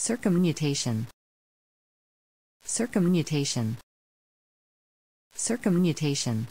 Circumnutation. Circumnutation. Circumnutation.